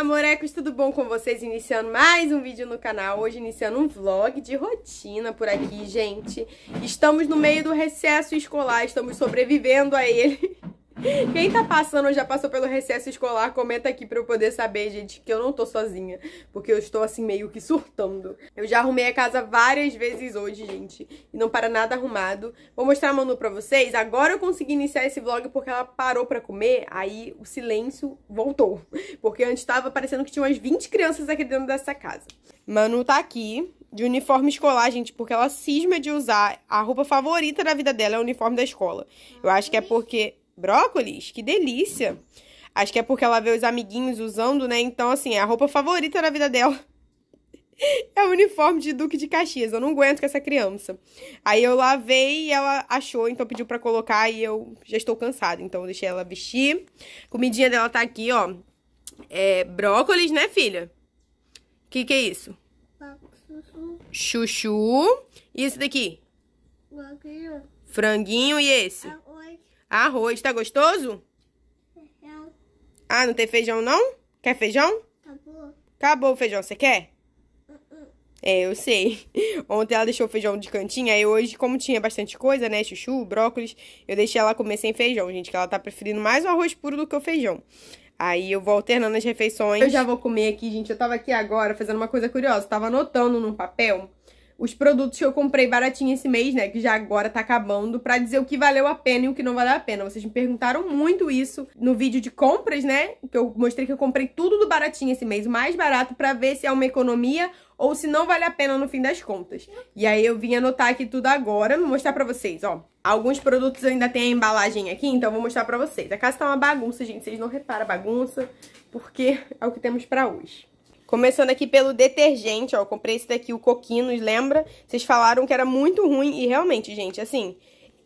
Olá, morecos, tudo bom com vocês? Iniciando mais um vídeo no canal, hoje iniciando um vlog de rotina por aqui, gente. Estamos no meio do recesso escolar, estamos sobrevivendo a ele. Quem tá passando ou já passou pelo recesso escolar, comenta aqui pra eu poder saber, gente, que eu não tô sozinha. Porque eu estou, assim, meio que surtando. Eu já arrumei a casa várias vezes hoje, gente. E não para nada arrumado. Vou mostrar a Manu pra vocês. Agora eu consegui iniciar esse vlog porque ela parou pra comer. Aí o silêncio voltou. Porque antes tava parecendo que tinha umas 20 crianças aqui dentro dessa casa. Manu tá aqui de uniforme escolar, gente, porque ela cisma de usar a roupa favorita da vida dela é o uniforme da escola. Eu acho que é porque Brócolis? Que delícia! Acho que é porque ela vê os amiguinhos usando, né? Então, assim, é a roupa favorita da vida dela. é o uniforme de Duque de Caxias. Eu não aguento com essa criança. Aí eu lavei e ela achou, então pediu para colocar e eu já estou cansada. Então eu deixei ela vestir. A comidinha dela tá aqui, ó. É brócolis, né, filha? O que que é isso? Chuchu. E esse daqui? Franguinho. Franguinho e esse? É Arroz. Tá gostoso? Feijão. Ah, não tem feijão, não? Quer feijão? Acabou. Acabou o feijão. Você quer? Uh-uh. É, eu sei. Ontem ela deixou o feijão de cantinha, aí hoje, como tinha bastante coisa, né? Chuchu, brócolis, eu deixei ela comer sem feijão, gente, que ela tá preferindo mais o arroz puro do que o feijão. Aí eu vou alternando as refeições. Eu já vou comer aqui, gente. Eu tava aqui agora fazendo uma coisa curiosa. Tava anotando num papel os produtos que eu comprei baratinho esse mês, né, que já agora tá acabando, para dizer o que valeu a pena e o que não valeu a pena. Vocês me perguntaram muito isso no vídeo de compras, né, que eu mostrei que eu comprei tudo do baratinho esse mês, o mais barato, para ver se é uma economia ou se não vale a pena no fim das contas. E aí eu vim anotar aqui tudo agora, vou mostrar pra vocês, ó. Alguns produtos ainda tem a embalagem aqui, então vou mostrar pra vocês. A casa tá uma bagunça, gente, vocês não reparam a bagunça, porque é o que temos pra hoje. Começando aqui pelo detergente, ó, eu comprei esse daqui, o Coquinos, lembra? Vocês falaram que era muito ruim e realmente, gente, assim,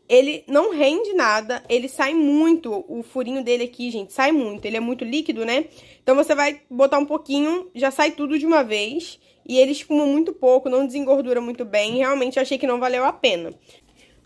ele não rende nada, ele sai muito, o furinho dele aqui, gente, sai muito, ele é muito líquido, né? Então você vai botar um pouquinho, já sai tudo de uma vez, e ele espuma muito pouco, não desengordura muito bem, realmente achei que não valeu a pena.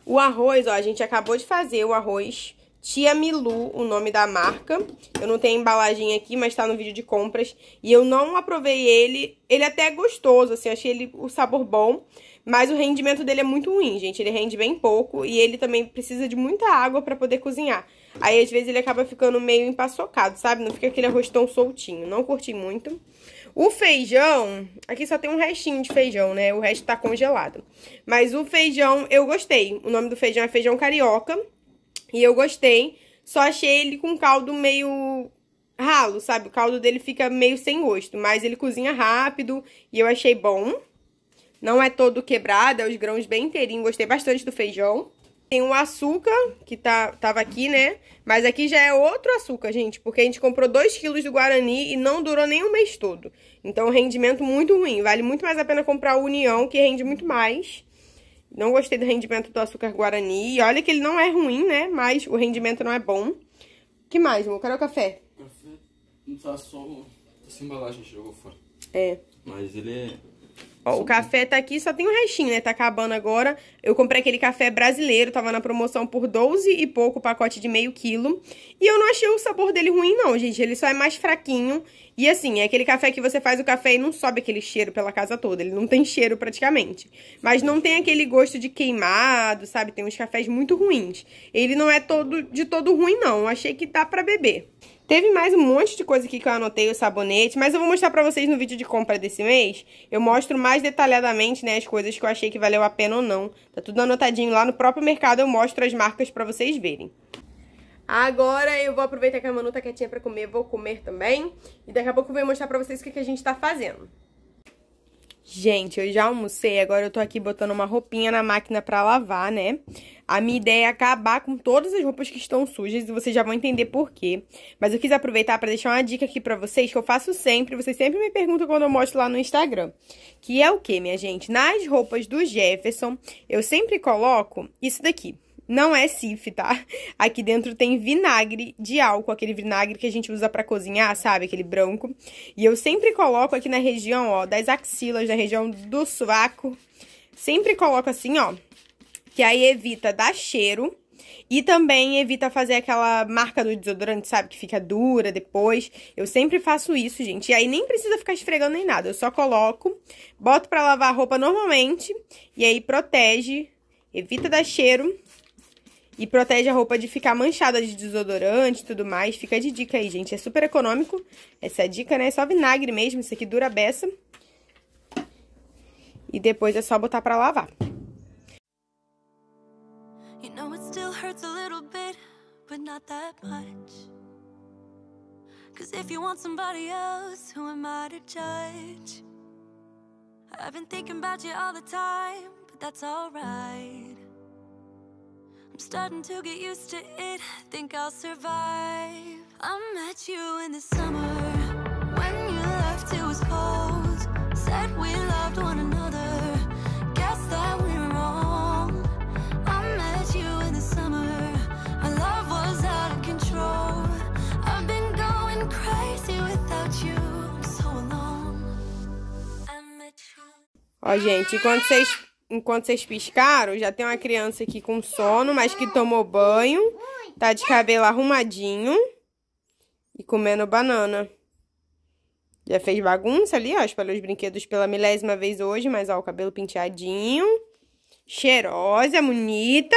O arroz, ó, a gente acabou de fazer o arroz, Tia Milu, o nome da marca. Eu não tenho embalagem aqui, mas tá no vídeo de compras. E eu não aprovei ele. Ele é até é gostoso, assim, achei ele o sabor bom. Mas o rendimento dele é muito ruim, gente. Ele rende bem pouco e ele também precisa de muita água pra poder cozinhar. Aí, às vezes, ele acaba ficando meio empaçocado, sabe? Não fica aquele arroz tão soltinho. Não curti muito. O feijão, aqui só tem um restinho de feijão, né? O resto tá congelado. Mas o feijão, eu gostei. O nome do feijão é feijão carioca. E eu gostei, só achei ele com caldo meio ralo, sabe? O caldo dele fica meio sem gosto, mas ele cozinha rápido e eu achei bom. Não é todo quebrado, é os grãos bem inteirinhos, gostei bastante do feijão. Tem o açúcar, que tá, tava aqui, né? Mas aqui já é outro açúcar, gente, porque a gente comprou 2 quilos do Guarani e não durou nem um mês todo. Então, rendimento muito ruim. Vale muito mais a pena comprar o União, que rende muito mais. Não gostei do rendimento do açúcar guarani. E olha que ele não é ruim, né? Mas o rendimento não é bom. que mais, amor? Cadê o café? Café? Não tá só... Tá Essa embalagem jogou fora. É. Mas ele é... Ó, o café tá aqui, só tem um restinho, né? Tá acabando agora. Eu comprei aquele café brasileiro, tava na promoção por 12 e pouco, pacote de meio quilo. E eu não achei o sabor dele ruim, não, gente. Ele só é mais fraquinho. E assim, é aquele café que você faz o café e não sobe aquele cheiro pela casa toda. Ele não tem cheiro praticamente. Mas não tem aquele gosto de queimado, sabe? Tem uns cafés muito ruins. Ele não é todo de todo ruim, não. Eu achei que dá pra beber. Teve mais um monte de coisa aqui que eu anotei, o sabonete, mas eu vou mostrar pra vocês no vídeo de compra desse mês. Eu mostro mais detalhadamente, né, as coisas que eu achei que valeu a pena ou não. Tá tudo anotadinho lá no próprio mercado, eu mostro as marcas pra vocês verem. Agora eu vou aproveitar que a Manu tá quietinha pra comer, vou comer também. E daqui a pouco eu vou mostrar pra vocês o que, que a gente tá fazendo. Gente, eu já almocei, agora eu tô aqui botando uma roupinha na máquina pra lavar, né? A minha ideia é acabar com todas as roupas que estão sujas e vocês já vão entender por quê. Mas eu quis aproveitar pra deixar uma dica aqui pra vocês que eu faço sempre, vocês sempre me perguntam quando eu mostro lá no Instagram. Que é o que, minha gente? Nas roupas do Jefferson, eu sempre coloco isso daqui. Não é sif, tá? Aqui dentro tem vinagre de álcool, aquele vinagre que a gente usa para cozinhar, sabe? Aquele branco. E eu sempre coloco aqui na região, ó, das axilas, na região do suaco. Sempre coloco assim, ó, que aí evita dar cheiro e também evita fazer aquela marca do desodorante, sabe? Que fica dura depois. Eu sempre faço isso, gente. E aí nem precisa ficar esfregando nem nada. Eu só coloco, boto pra lavar a roupa normalmente e aí protege, evita dar cheiro e protege a roupa de ficar manchada de desodorante e tudo mais. Fica de dica aí, gente. É super econômico. Essa é a dica, né? É só vinagre mesmo. Isso aqui dura a beça. E depois é só botar pra lavar. You know it still hurts a little bit, but not that much. Cause if you want somebody else, who am I to judge? I've been thinking about you all the time, but that's alright. I'm starting to get used to it, think I'll survive I met you in the summer, when you left it was cold Said we loved one another, guess that we were wrong I met you in the summer, our love was out of control I've been going crazy without you, I'm so alone I met you Ó, oh, gente, quando vocês enquanto vocês piscaram, já tem uma criança aqui com sono, mas que tomou banho, tá de cabelo arrumadinho e comendo banana. Já fez bagunça ali, ó, espalhou os brinquedos pela milésima vez hoje, mas ó, o cabelo penteadinho, cheirosa, bonita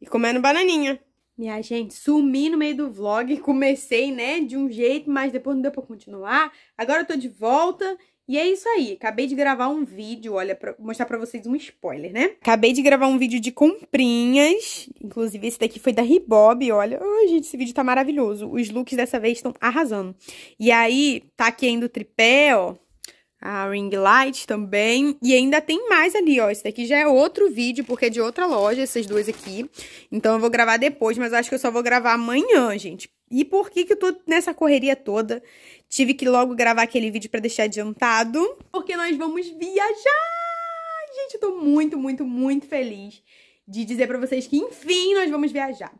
e comendo bananinha. Minha gente, sumi no meio do vlog, comecei, né, de um jeito, mas depois não deu pra continuar. Agora eu tô de volta e é isso aí, acabei de gravar um vídeo, olha, pra mostrar pra vocês um spoiler, né? Acabei de gravar um vídeo de comprinhas, inclusive esse daqui foi da Ribob, olha. Ai, gente, esse vídeo tá maravilhoso, os looks dessa vez estão arrasando. E aí, tá aqui ainda o tripé, ó, a ring light também. E ainda tem mais ali, ó. Esse daqui já é outro vídeo, porque é de outra loja, essas duas aqui. Então eu vou gravar depois, mas acho que eu só vou gravar amanhã, gente. E por que que eu tô nessa correria toda? Tive que logo gravar aquele vídeo para deixar adiantado, porque nós vamos viajar! Gente, eu tô muito, muito, muito feliz de dizer para vocês que enfim nós vamos viajar.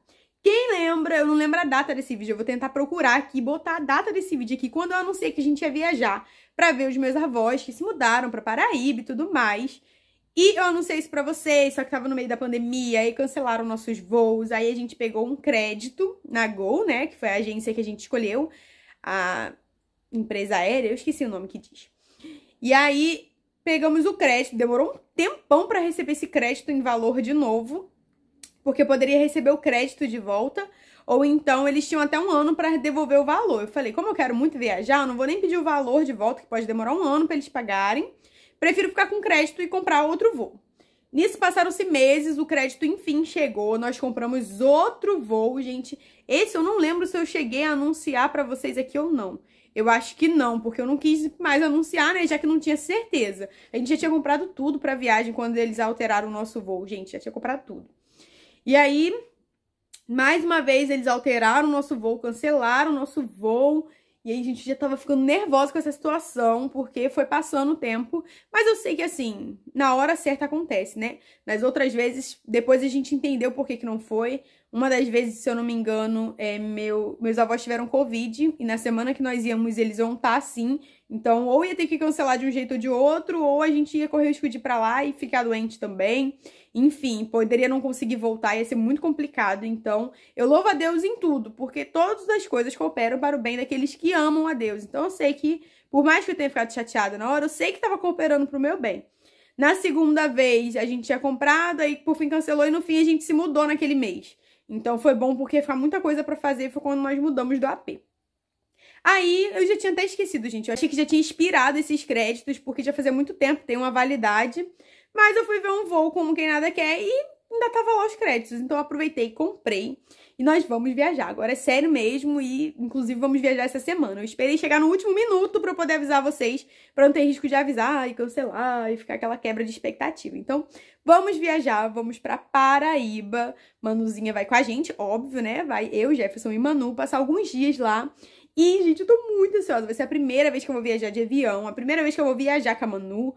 Quem lembra, eu não lembro a data desse vídeo, eu vou tentar procurar aqui, botar a data desse vídeo aqui, quando eu anunciei que a gente ia viajar para ver os meus avós que se mudaram para Paraíba e tudo mais. E eu anunciei isso pra vocês, só que tava no meio da pandemia, aí cancelaram nossos voos, aí a gente pegou um crédito na Gol, né, que foi a agência que a gente escolheu, a empresa aérea, eu esqueci o nome que diz. E aí pegamos o crédito, demorou um tempão para receber esse crédito em valor de novo, porque eu poderia receber o crédito de volta, ou então eles tinham até um ano para devolver o valor. Eu falei, como eu quero muito viajar, eu não vou nem pedir o valor de volta, que pode demorar um ano para eles pagarem. Prefiro ficar com crédito e comprar outro voo. Nisso passaram-se meses, o crédito enfim chegou, nós compramos outro voo, gente. Esse eu não lembro se eu cheguei a anunciar para vocês aqui ou não. Eu acho que não, porque eu não quis mais anunciar, né? Já que não tinha certeza. A gente já tinha comprado tudo para viagem quando eles alteraram o nosso voo, gente. Já tinha comprado tudo. E aí, mais uma vez, eles alteraram o nosso voo, cancelaram o nosso voo. E aí, gente, já tava ficando nervosa com essa situação, porque foi passando o tempo. Mas eu sei que, assim, na hora certa acontece, né? Nas outras vezes, depois a gente entendeu por que, que não foi. Uma das vezes, se eu não me engano, é meu, meus avós tiveram Covid e na semana que nós íamos eles iam estar tá assim. Então, ou ia ter que cancelar de um jeito ou de outro, ou a gente ia correr o risco de ir pra lá e ficar doente também. Enfim, poderia não conseguir voltar, ia ser muito complicado. Então, eu louvo a Deus em tudo, porque todas as coisas cooperam para o bem daqueles que amam a Deus. Então, eu sei que, por mais que eu tenha ficado chateada na hora, eu sei que estava cooperando para o meu bem. Na segunda vez, a gente tinha comprado, aí por fim cancelou, e no fim a gente se mudou naquele mês. Então foi bom porque ficar muita coisa para fazer, foi quando nós mudamos do AP. Aí eu já tinha até esquecido, gente. Eu achei que já tinha expirado esses créditos, porque já fazia muito tempo, tem uma validade. Mas eu fui ver um voo como quem nada quer e ainda tava lá os créditos, então eu aproveitei e comprei. E nós vamos viajar. Agora é sério mesmo e, inclusive, vamos viajar essa semana. Eu esperei chegar no último minuto para poder avisar vocês, para não ter risco de avisar e cancelar e ficar aquela quebra de expectativa. Então, vamos viajar, vamos para Paraíba. Manuzinha vai com a gente, óbvio, né? Vai eu, Jefferson e Manu passar alguns dias lá. E, gente, eu tô muito ansiosa. Vai ser a primeira vez que eu vou viajar de avião, a primeira vez que eu vou viajar com a Manu.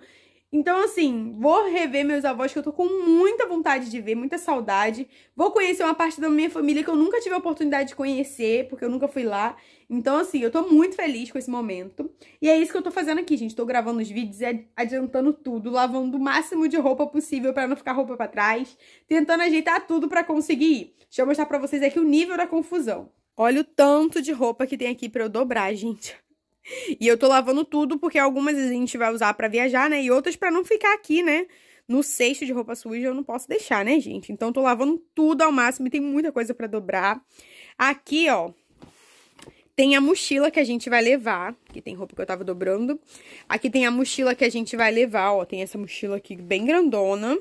Então, assim, vou rever meus avós que eu tô com muita vontade de ver, muita saudade. Vou conhecer uma parte da minha família que eu nunca tive a oportunidade de conhecer, porque eu nunca fui lá. Então, assim, eu tô muito feliz com esse momento. E é isso que eu tô fazendo aqui, gente. Tô gravando os vídeos e adiantando tudo, lavando o máximo de roupa possível pra não ficar roupa pra trás, tentando ajeitar tudo pra conseguir ir. Deixa eu mostrar pra vocês aqui o nível da confusão. Olha o tanto de roupa que tem aqui pra eu dobrar, gente. E eu tô lavando tudo porque algumas a gente vai usar para viajar, né? E outras para não ficar aqui, né? No cesto de roupa suja eu não posso deixar, né, gente? Então tô lavando tudo ao máximo e tem muita coisa para dobrar. Aqui, ó, tem a mochila que a gente vai levar. Aqui tem roupa que eu tava dobrando. Aqui tem a mochila que a gente vai levar, ó. Tem essa mochila aqui bem grandona.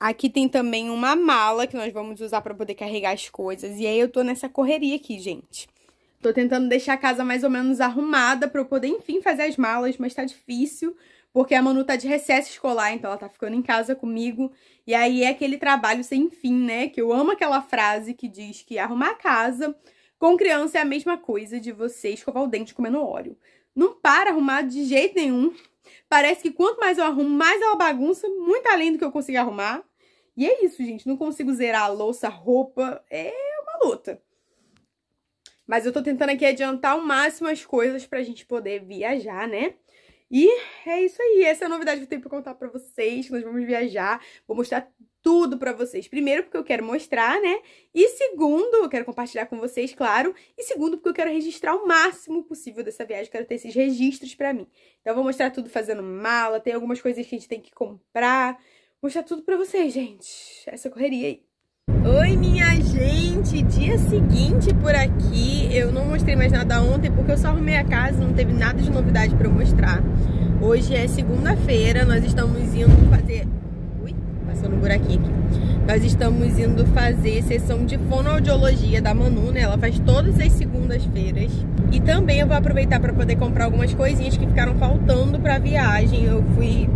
Aqui tem também uma mala que nós vamos usar para poder carregar as coisas. E aí eu tô nessa correria aqui, gente. Tô tentando deixar a casa mais ou menos arrumada pra eu poder, enfim, fazer as malas, mas tá difícil, porque a Manu tá de recesso escolar, então ela tá ficando em casa comigo. E aí é aquele trabalho sem fim, né? Que eu amo aquela frase que diz que arrumar a casa com criança é a mesma coisa de você escovar o dente comendo óleo. Não para arrumar de jeito nenhum. Parece que quanto mais eu arrumo, mais ela é bagunça, muito além do que eu consigo arrumar. E é isso, gente. Não consigo zerar a louça, a roupa. É uma luta. Mas eu tô tentando aqui adiantar ao máximo as coisas pra gente poder viajar, né? E é isso aí, essa é a novidade que eu tenho pra contar pra vocês, nós vamos viajar, vou mostrar tudo pra vocês. Primeiro, porque eu quero mostrar, né? E segundo, eu quero compartilhar com vocês, claro. E segundo, porque eu quero registrar o máximo possível dessa viagem, quero ter esses registros pra mim. Então eu vou mostrar tudo fazendo mala, tem algumas coisas que a gente tem que comprar, mostrar tudo pra vocês, gente. Essa correria aí. Oi, minha gente! Dia seguinte por aqui. Eu não mostrei mais nada ontem porque eu só arrumei a casa, não teve nada de novidade para mostrar. Hoje é segunda-feira, nós estamos indo fazer. Ui, passando um buraquinho aqui. Nós estamos indo fazer sessão de fonoaudiologia da Manu, né? Ela faz todas as segundas-feiras. E também eu vou aproveitar para poder comprar algumas coisinhas que ficaram faltando para viagem. Eu fui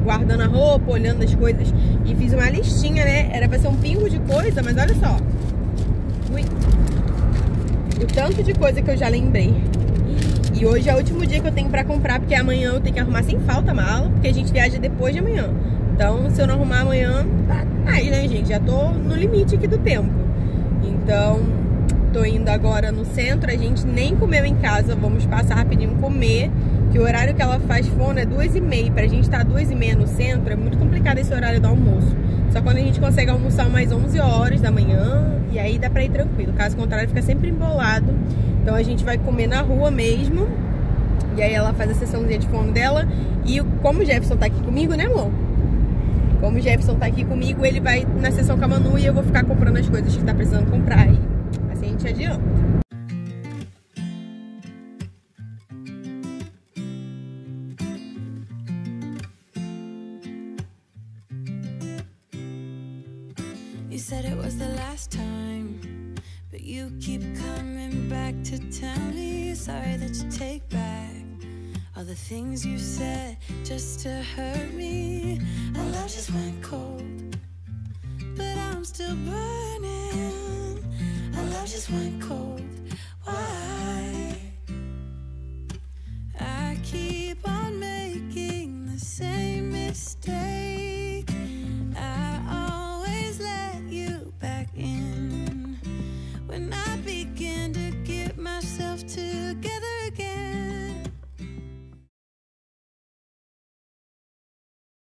guardando a roupa, olhando as coisas e fiz uma listinha, né? Era pra ser um pingo de coisa, mas olha só. Ui. O tanto de coisa que eu já lembrei. E hoje é o último dia que eu tenho pra comprar, porque amanhã eu tenho que arrumar sem falta a mala, porque a gente viaja depois de amanhã. Então, se eu não arrumar amanhã, tá atrás, né, gente? Já tô no limite aqui do tempo. Então, tô indo agora no centro, a gente nem comeu em casa, vamos passar rapidinho comer que o horário que ela faz fono é duas e meia. Pra gente estar tá duas e meia no centro, é muito complicado esse horário do almoço. Só quando a gente consegue almoçar mais 11 horas da manhã, e aí dá pra ir tranquilo. Caso contrário, fica sempre embolado. Então a gente vai comer na rua mesmo. E aí ela faz a sessãozinha de fono dela. E como o Jefferson tá aqui comigo, né, amor? Como o Jefferson tá aqui comigo, ele vai na sessão com a Manu e eu vou ficar comprando as coisas que tá precisando comprar. E assim a gente adianta. said it was the last time But you keep coming back to tell me sorry that you take back All the things you said just to hurt me Our love just went cold But I'm still burning Our love just went cold